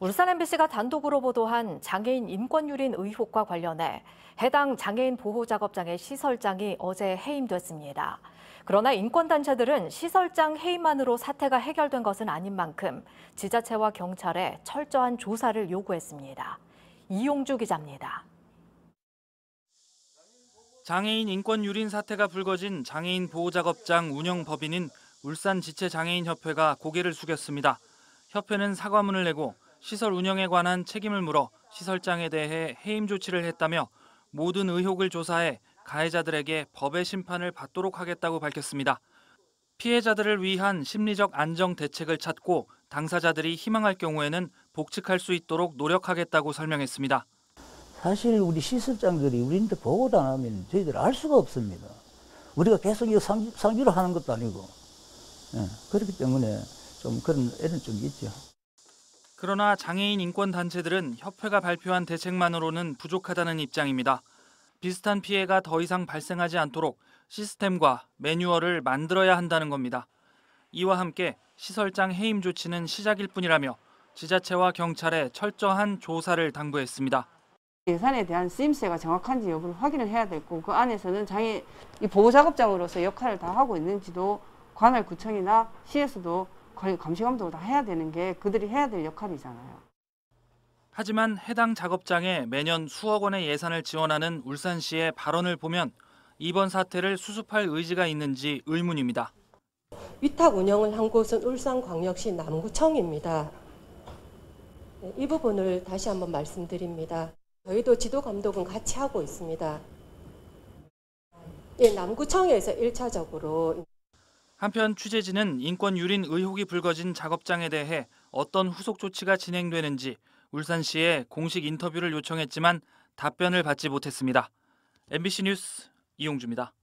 울산 MBC가 단독으로 보도한 장애인 인권유린 의혹과 관련해 해당 장애인 보호작업장의 시설장이 어제 해임됐습니다. 그러나 인권단체들은 시설장 해임만으로 사태가 해결된 것은 아닌 만큼 지자체와 경찰에 철저한 조사를 요구했습니다. 이용주 기자입니다. 장애인 인권 유린 사태가 불거진 장애인 보호작업장 운영 법인인 울산지체장애인협회가 고개를 숙였습니다. 협회는 사과문을 내고 시설 운영에 관한 책임을 물어 시설장에 대해 해임 조치를 했다며 모든 의혹을 조사해 가해자들에게 법의 심판을 받도록 하겠다고 밝혔습니다. 피해자들을 위한 심리적 안정 대책을 찾고 당사자들이 희망할 경우에는 복직할 수 있도록 노력하겠다고 설명했습니다. 사실 우리 시설장들이 우리한테 보고도 안 하면 저희들 알 수가 없습니다. 우리가 계속 이 상주, 상주를 하는 것도 아니고 예, 그렇기 때문에 좀 그런 애는 좀 있죠. 그러나 장애인 인권 단체들은 협회가 발표한 대책만으로는 부족하다는 입장입니다. 비슷한 피해가 더 이상 발생하지 않도록 시스템과 매뉴얼을 만들어야 한다는 겁니다. 이와 함께 시설장 해임 조치는 시작일 뿐이라며 지자체와 경찰에 철저한 조사를 당부했습니다. 예산에 대한 쓰임새가 정확한지 여부를 확인을 해야 되고 그 안에서는 장애 보호 작업장으로서 역할을 다 하고 있는지도 관할 구청이나 시에서도 감시 감독을 다 해야 되는 게 그들이 해야 될 역할이잖아요. 하지만 해당 작업장에 매년 수억 원의 예산을 지원하는 울산시의 발언을 보면 이번 사태를 수습할 의지가 있는지 의문입니다. 위탁 운영을 한 곳은 울산광역시 남구청입니다. 네, 이 부분을 다시 한번 말씀드립니다. 저희도 지도 감독은 같이 하고 있습니다. 예, 남구청에서 1차적으로 한편 취재진은 인권 유린 의혹이 불거진 작업장에 대해 어떤 후속 조치가 진행되는지 울산시에 공식 인터뷰를 요청했지만 답변을 받지 못했습니다. MBC 뉴스 이용주입니다.